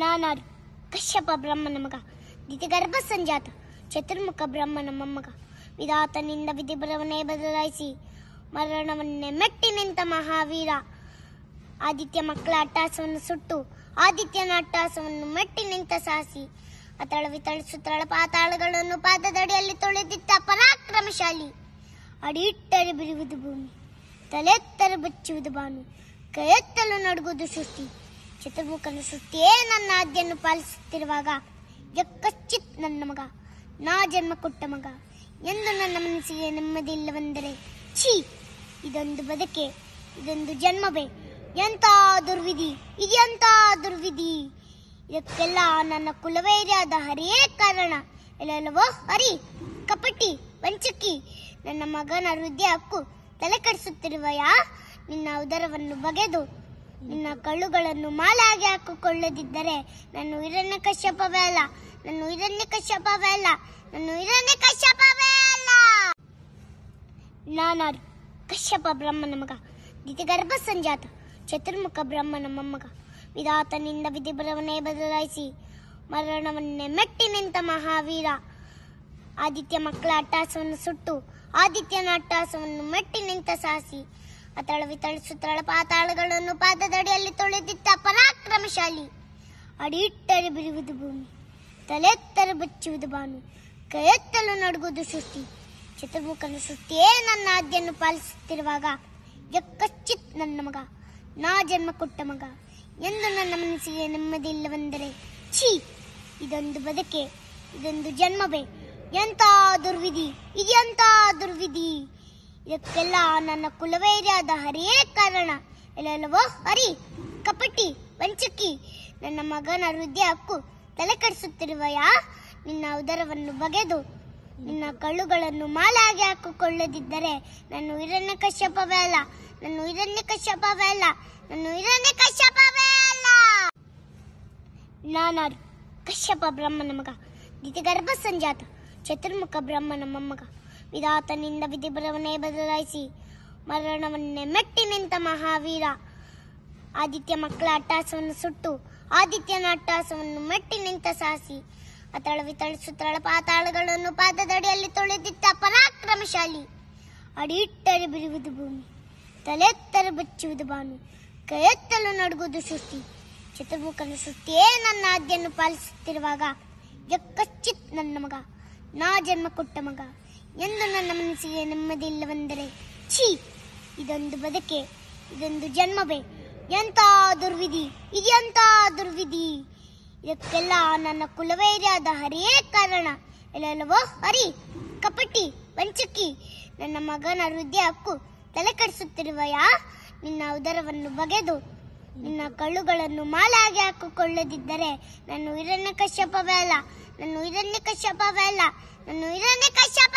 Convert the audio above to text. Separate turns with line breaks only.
ನಾನಾರು ಕಶ್ಯಪ ಬ್ರಹ್ಮನ ಮಗ ಗರ್ಭ ಸಂಜಾತ ಚತುರ್ಮುಖ ಬ್ರಹ್ಮನ ಮೊಮ್ಮಗ ವಿಧಾತನಿಂದ ವಿಧಿಬರವನ್ನೇ ಬದಲಾಯಿಸಿ ಮರಣವನ್ನೇ ಮೆಟ್ಟಿ ನಿಂತ ಮಹಾವೀರ ಆದಿತ್ಯ ಮಕ್ಕಳ ಅಟ್ಟಾಸವನ್ನು ಸುಟ್ಟು ಆದಿತ್ಯನ ಅಟ್ಟಾಸವನ್ನು ಮೆಟ್ಟಿ ನಿಂತ ಸಾಸಿ ಅತಳ ಸುತ್ತಳ ಪಾತಾಳಗಳನ್ನು ಪಾದದಡಿಯಲ್ಲಿ ತೊಳೆದಿದ್ದ ಪರಾಕ್ರಮಶಾಲಿ ಅಡಿಟ್ಟರೆ ಬಿರುವುದು ಭೂಮಿ ತಲೆತ್ತರೆ ಬಚ್ಚುವುದು ಬಾನು ಎತ್ತಲು ನಡುಗುವುದು ಸೃಷ್ಟಿ ಚತುರ್ಮುಖನ ಸುತ್ತಿಯೇ ನನ್ನ ಆದ್ಯನ್ನು ಪಾಲಿಸುತ್ತಿರುವಾಗ ಯಕ್ಕಶ್ಚಿತ್ ನನ್ನ ಮಗ ನಾ ಜನ್ಮ ಕೊಟ್ಟ ಮಗ ಎಂದು ನನ್ನ ಮನಸ್ಸಿಗೆ ನೆಮ್ಮದಿ ಇಲ್ಲವೆಂದರೆ ಛೀ ಇದೊಂದು ಬದುಕೆ ಇದೊಂದು ಜನ್ಮವೇ ಎಂತ ದುರ್ವಿಧಿ ಇದೆಂತ ದುರ್ವಿಧಿ ಇದಕ್ಕೆಲ್ಲ ನನ್ನ ಕುಲವೇರಿಯಾದ ಹರಿಯೇ ಕಾರಣ ಎಲ್ಲವೋ ಹರಿ ಕಪಟಿ ವಂಚಕಿ ನನ್ನ ಮಗನ ಹೃದಯ ಹಕ್ಕು ತಲೆ ಕಡಿಸುತ್ತಿರುವ ಯಾ ನಿನ್ನ ಉದರವನ್ನು ಬಗೆದು ನಿನ್ನ ಕಳ್ಳುಗಳನ್ನು ಮಾಲಾಗಿ ಹಾಕಿಕೊಳ್ಳದಿದ್ದರೆ ನಾನು ಹಿರಣ್ಯ ಕಶ್ಯಪವೇ ಅಲ್ಲ ನನ್ನ ಹಿರಣ್ಯ ಕಶ್ಯಪವೇ ಅಲ್ಲ ನನ್ನ ಹಿರಣ್ಯ ಕಶ್ಯಪವೇ ಅಲ್ಲ ನಾನು ಕಶ್ಯಪ ಬ್ರಹ್ಮನ ಮಗ ದಿತಿಗರ್ಭ ಸಂಜಾತ ಚತುರ್ಮುಖ ಬ್ರಹ್ಮನ ಮೊಮ್ಮಗ ವಿಧಾತನಿಂದ ವಿಧಿಬ್ರವನೇ ಬದಲಾಯಿಸಿ ಮರಣವನ್ನೇ ಮೆಟ್ಟಿ ನಿಂತ ಮಹಾವೀರ ಆದಿತ್ಯ ಮಕ್ಕಳ ಅಟ್ಟಾಸವನ್ನು ಸುಟ್ಟು ಆದಿತ್ಯನ ಅಟ್ಟಾಸವನ್ನು ಮೆಟ್ಟಿ ನಿಂತ ಸಾಸಿ ಅತಳವಿ ತಳಿಸುತ್ತಳ ಪಾತಾಳಗಳನ್ನು ಪಾದದಡಿಯಲ್ಲಿ ತೊಳೆದಿದ್ದ ಪರಾಕ್ರಮಶಾಲಿ ಅಡಿಯಿಟ್ಟರೆ ಬಿರುವುದು ಭೂಮಿ ತಲೆತ್ತರೆ ಬಚ್ಚುವುದು ಬಾನು ಕೈಯೆತ್ತಲು ನಡುಗುವುದು ಸೃಷ್ಟಿ ಚತುರ್ಮುಖನ ಸೃಷ್ಟಿಯೇ ನನ್ನ ಆದ್ಯನ್ನು ಪಾಲಿಸುತ್ತಿರುವಾಗ ಎಕ್ಕಚ್ಚಿತ್ ನನ್ನ ಮಗ ನಾ ಜನ್ಮ ಕೊಟ್ಟ ಮಗ ಎಂದು ನನ್ನ ಮನಸ್ಸಿಗೆ ನೆಮ್ಮದಿ ಇಲ್ಲವೆಂದರೆ ಛೀ ಇದೊಂದು ಬದುಕೆ ಇದೊಂದು ಜನ್ಮವೇ ಎಂತ ದುರ್ವಿಧಿ ಇದೆಂತ ದುರ್ವಿಧಿ ಇದಕ್ಕೆಲ್ಲ ನನ್ನ ಕುಲವೈರ್ಯಾದ ಹರಿಯೇ ಕಾರಣ ಎಲ್ಲವೋ ಹರಿ ಕಪಟಿ ವಂಚಕಿ ನನ್ನ ಮಗನ ಹೃದಯ ಹಕ್ಕು ತಲೆ ಯಾ ನಿನ್ನ ಉದರವನ್ನು ಬಗೆದು ನಿನ್ನ ಕಳ್ಳುಗಳನ್ನು ಮಾಲಾಗಿ ಹಾಕಿಕೊಳ್ಳದಿದ್ದರೆ ನನ್ನ ಉಯಿರಣ್ಯ ಕಶ್ಯಪವೇ ಅಲ್ಲ ನನ್ನ ಉಯಿರಣ್ಯ ಕಶ್ಯಪವೇ ಅಲ್ಲ ನನ್ನ ಉಯಿರಣ್ಯ ಕಶ್ಯಪವೇ ಅಲ್ಲ ನಾನು ಕಶ್ಯಪ ಬ್ರಹ್ಮನ ಮಗ ದಿತಿಗರ್ಭ ಸಂಜಾತ ಚತುರ್ಮುಖ ಬ್ರಹ್ಮನ ಮೊಮ್ಮಗ ವಿಧಾತನಿಂದ ವಿಧಿಬ್ರವನ್ನೇ ಬದಲಾಯಿಸಿ ಮರಣವನ್ನೇ ಮೆಟ್ಟಿ ನಿಂತ ಮಹಾವೀರ ಆದಿತ್ಯ ಮಕ್ಕಳ ಅಟ್ಟಾಸವನ್ನು ಸುಟ್ಟು ಆದಿತ್ಯನ ಅಟ್ಟಾಸವನ್ನು ಮೆಟ್ಟಿ ನಿಂತ ಸಾಸಿ ಅತಳ ಸುತ್ತಳ ಪಾತಾಳಗಳನ್ನು ಪಾದದಡಿಯಲ್ಲಿ ತೊಳೆದಿದ್ದ ಪರಾಕ್ರಮಶಾಲಿ ಅಡಿಟ್ಟರೆ ಬಿರುವುದು ಭೂಮಿ ತಲೆತ್ತರೆ ಬಚ್ಚುವುದು ಬಾನು ಕೈಯೆತ್ತಲು ನಡುಗುವುದು ಸುಸ್ತಿ ಚತುರ್ಮುಖನ ಸುತ್ತಿಯೇ ನನ್ನ ಆದ್ಯನ್ನು ಪಾಲಿಸುತ್ತಿರುವಾಗ ಎಕ್ಕಚ್ಚಿತ್ ನನ್ನ ಮಗ ನಾ ಜನ್ಮ ಕೊಟ್ಟ ಮಗ ಎಂದು ನನ್ನ ಮನಸ್ಸಿಗೆ ನೆಮ್ಮದಿಲ್ಲವೆಂದರೆ ಛೀ ಇದೊಂದು ಬದುಕೆ ಇದೊಂದು ಜನ್ಮವೇ ಎಂಥ ದುರ್ವಿಧಿ ಇದೆಂಥ ದುರ್ವಿಧಿ ಇದಕ್ಕೆಲ್ಲ ನನ್ನ ಕುಲವೇರಿಯಾದ ಹರಿಯೇ ಕಾರಣ ಎಲ್ಲವೋ ಹರಿ ಕಪಟಿ ವಂಚಕಿ ನನ್ನ ಮಗನ ಹೃದಯ ಹಕ್ಕು ತಲೆ ಯಾ ನಿನ್ನ ಉದರವನ್ನು ಬಗೆದು ನಿನ್ನ ಕಳ್ಳುಗಳನ್ನು ಮಾಲಾಗಿ ಹಾಕಿಕೊಳ್ಳದಿದ್ದರೆ ನನ್ನ ಹಿರಣ್ಯ ಕಶ್ಯಪವೇ ಅಲ್ಲ ನನ್ನ ಹಿರಣ್ಯ ಕಶ್ಯಪವೇ ಅಲ್ಲ ನನ್ನ ಹಿರಣ್ಯ ಕಶ್ಯಪ